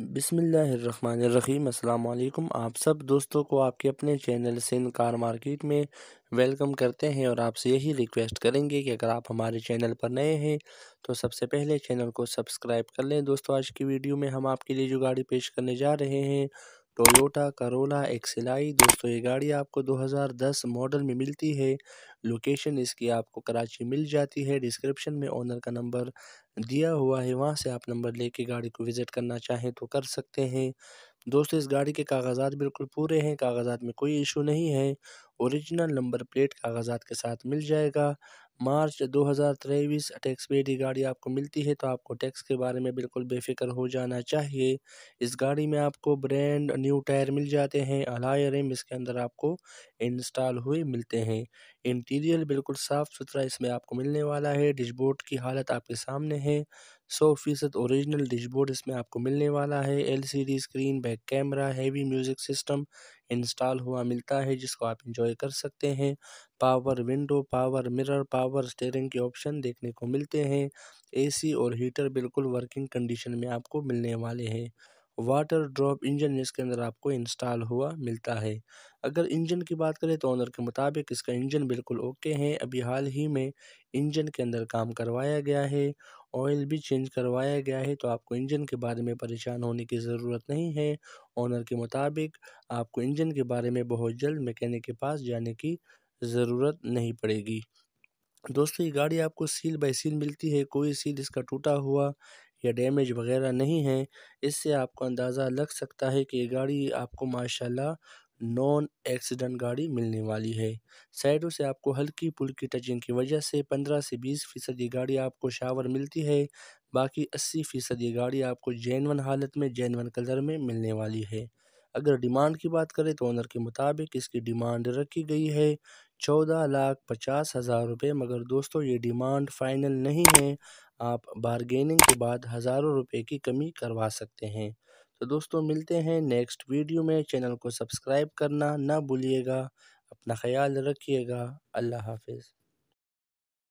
बिसमीम अल्लाम आप सब दोस्तों को आपके अपने चैनल सिंध कार मार्केट में वेलकम करते हैं और आपसे यही रिक्वेस्ट करेंगे कि अगर आप हमारे चैनल पर नए हैं तो सबसे पहले चैनल को सब्सक्राइब कर लें दोस्तों आज की वीडियो में हम आपके लिए जो गाड़ी पेश करने जा रहे हैं टोयोटा करोला एक्सलाई दोस्तों ये गाड़ी आपको 2010 मॉडल में मिलती है लोकेशन इसकी आपको कराची मिल जाती है डिस्क्रिप्शन में ओनर का नंबर दिया हुआ है वहाँ से आप नंबर लेके गाड़ी को विज़िट करना चाहें तो कर सकते हैं दोस्तों इस गाड़ी के कागजात बिल्कुल पूरे हैं कागजात में कोई इशू नहीं है ओरिजिनल नंबर प्लेट कागजात के साथ मिल जाएगा मार्च 2023 टैक्स पेडी गाड़ी आपको मिलती है तो आपको टैक्स के बारे में बिल्कुल बेफिक्र हो जाना चाहिए इस गाड़ी में आपको ब्रांड न्यू टायर मिल जाते हैं अलाय रिम इसके अंदर आपको इंस्टॉल हुए मिलते हैं इंटीरियर बिल्कुल साफ़ सुथरा इसमें आपको मिलने वाला है डिशबोर्ड की हालत आपके सामने है सौ फीसद औरिजिनल डिशबोर्ड इसमें आपको मिलने वाला है D screen back camera heavy music system install हुआ मिलता है जिसको आप इंजॉय कर सकते हैं power window power mirror power steering के ऑप्शन देखने को मिलते हैं एसी और हीटर बिल्कुल वर्किंग कंडीशन में आपको मिलने वाले हैं वाटर ड्रॉप इंजन जिसके अंदर आपको इंस्टॉल हुआ मिलता है अगर इंजन की बात करें तो ऑनर के मुताबिक इसका इंजन बिल्कुल ओके है अभी हाल ही में इंजन के अंदर काम करवाया गया है ऑयल भी चेंज करवाया गया है तो आपको इंजन के बारे में परेशान होने की ज़रूरत नहीं है ऑनर के मुताबिक आपको इंजन के बारे में बहुत जल्द मैकेनिक के पास जाने की ज़रूरत नहीं पड़ेगी दोस्तों ये गाड़ी आपको सील बाई सील मिलती है कोई सील इसका टूटा हुआ या डैमेज वगैरह नहीं है इससे आपको अंदाज़ा लग सकता है कि ये गाड़ी आपको माशाल्लाह नॉन एक्सीडेंट गाड़ी मिलने वाली है साइडों से आपको हल्की पुल्की टचिंग की वजह से 15 से 20 फीसदी गाड़ी आपको शावर मिलती है बाकी 80 फीसदी गाड़ी आपको जैनवन हालत में जैनवन कलर में मिलने वाली है अगर डिमांड की बात करें तो ऑनर के मुताबिक इसकी डिमांड रखी गई है चौदह लाख पचास हज़ार रुपये मगर दोस्तों ये डिमांड फाइनल नहीं है आप बारगेनिंग के बाद हज़ारों रुपए की कमी करवा सकते हैं तो दोस्तों मिलते हैं नेक्स्ट वीडियो में चैनल को सब्सक्राइब करना ना भूलिएगा अपना ख्याल रखिएगा अल्लाह हाफिज़